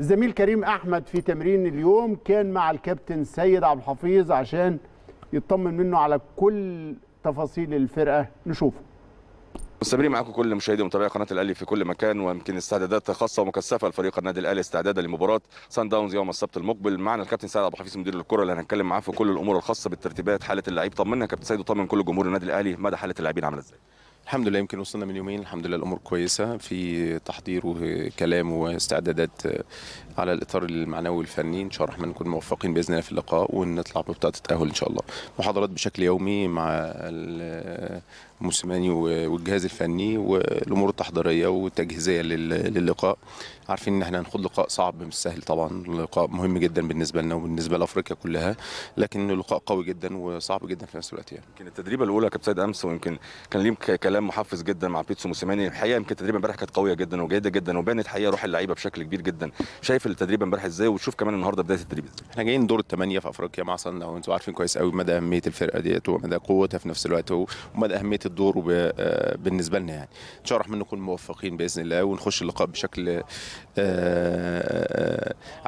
الزميل كريم احمد في تمرين اليوم كان مع الكابتن سيد عبد الحفيظ عشان يطمن منه على كل تفاصيل الفرقه نشوفه مستمرين معاكم كل مشاهدي ومتابعي قناه الاهلي في كل مكان ويمكن استعدادات خاصه ومكثفه لفريق النادي الاهلي استعدادا لمباراه سان داونز يوم السبت المقبل معنا الكابتن سيد عبد الحفيظ مدير الكره اللي هنتكلم معاه في كل الامور الخاصه بالترتيبات حاله اللعيب طمنا كابتن سيد وطمن كل جمهور النادي الاهلي مدى حاله اللاعبين عامله ازاي الحمد لله يمكن وصلنا من يومين الحمد لله الامور كويسه في تحضير وكلام واستعدادات آه، على الاطار المعنوي والفني ان شاء الله احنا نكون موفقين باذن الله في اللقاء ونطلع ببطاقه التاهل ان شاء الله محاضرات بشكل يومي مع آه، موسيماني والجهاز الفني والامور التحضيريه والتجهيزيه للقاء عارفين ان احنا هنخوض لقاء صعب مش سهل طبعا لقاء مهم جدا بالنسبه لنا وبالنسبه لافريقيا كلها لكن لقاء قوي جدا وصعب جدا في نفس الوقت يعني يمكن التدريبه الاولى كانت امس ويمكن كان ليه كلام كلام محفز جدا مع بيتسو موسيماني الحقيقه يمكن تدريب امبارح كانت قويه جدا وجيده جدا وبانت حقيقه روح اللعيبه بشكل كبير جدا شايف التدريب امبارح ازاي وتشوف كمان النهارده بدايه التدريب ازاي احنا جايين دور الثمانيه في افريقيا مع صن داونز انتوا عارفين كويس قوي مدى اهميه الفرقه ديت ومدى قوتها في نفس الوقت ومدى اهميه الدور آه، بالنسبه لنا يعني ان شاء الله نكون موفقين باذن الله ونخش اللقاء بشكل آه،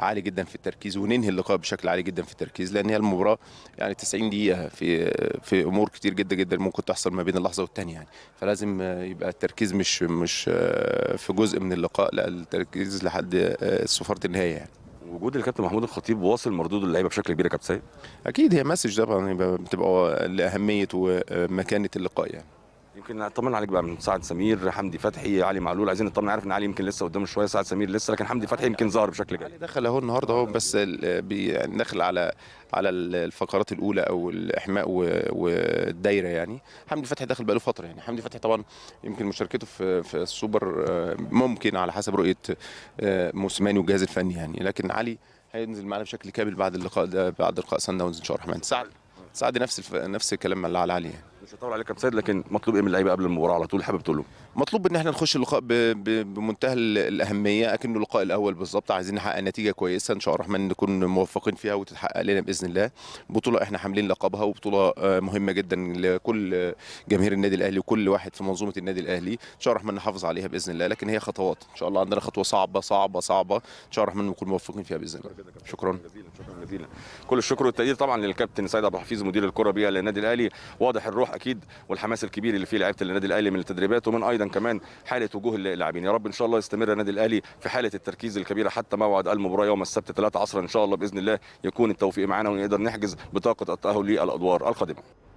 عالي جدا في التركيز وننهي اللقاء بشكل عالي جدا في التركيز لان هي المباراه يعني 90 دقيقه في في امور كتير جدا جدا ممكن تحصل ما بين اللحظه والثانيه يعني فلازم يبقى التركيز مش مش في جزء من اللقاء لا التركيز لحد صفاره النهايه يعني وجود الكابتن محمود الخطيب واصل مردود اللعيبه بشكل كبير يا كابتن سيد اكيد هي مسج طبعا بتبقى لاهميه ومكانه اللقاء يعني يمكن اطمن عليك بقى من سعد سمير حمدي فتحي علي معلول عايزين نطمن عارف ان علي يمكن لسه قدامه شويه سعد سمير لسه لكن حمدي فتحي يمكن ظهر بشكل جيد دخل اهو النهارده اهو بس يعني داخل على على الفقرات الاولى او الاحماء والدايره يعني حمدي فتحي داخل بقاله فتره يعني حمدي فتحي طبعا يمكن مشاركته في في السوبر آه، ممكن على حسب رؤيه آه، موسيماني والجهاز الفني يعني لكن علي هينزل معانا بشكل كامل بعد اللقاء ده بعد لقاء سان داونز ان شاء الله الرحمن سعد سعد نفس الف... نفس الكلام اللي على علي يعني مش هطول عليك يا سيد لكن مطلوب ايه من اللعيبه قبل المباراه على طول حابب تقول مطلوب ان احنا نخش اللقاء بمنتهى الاهميه اكنه اللقاء الاول بالظبط عايزين نحقق نتيجه كويسه ان شاء الله الرحمن نكون موفقين فيها وتتحقق لنا باذن الله بطوله احنا حاملين لقبها وبطوله آه، مهمه جدا لكل جماهير النادي الاهلي وكل واحد في منظومه النادي الاهلي ان شاء الله الرحمن نحافظ عليها باذن الله لكن هي خطوات ان شاء الله عندنا خطوه صعبه صعبه صعبه ان شاء الله الرحمن نكون موفقين فيها باذن الله شكرا جزيلا شكرا جزيلا كل الشكر والتقدير طبعا للكابتن سيد عبد الحفيظ مدير الكره بيها للنادي الاهلي واضح الروح اكيد والحماس الكبير اللي فيه لعيبه النادي الاهلي من التدريبات ومن ايضا تحديدا كمان حاله وجوه اللاعبين يا رب ان شاء الله يستمر النادي الاهلي في حاله التركيز الكبيره حتى موعد المباراه يوم السبت 3 عصرا ان شاء الله باذن الله يكون التوفيق معانا ونقدر نحجز بطاقه التاهل للادوار القادمه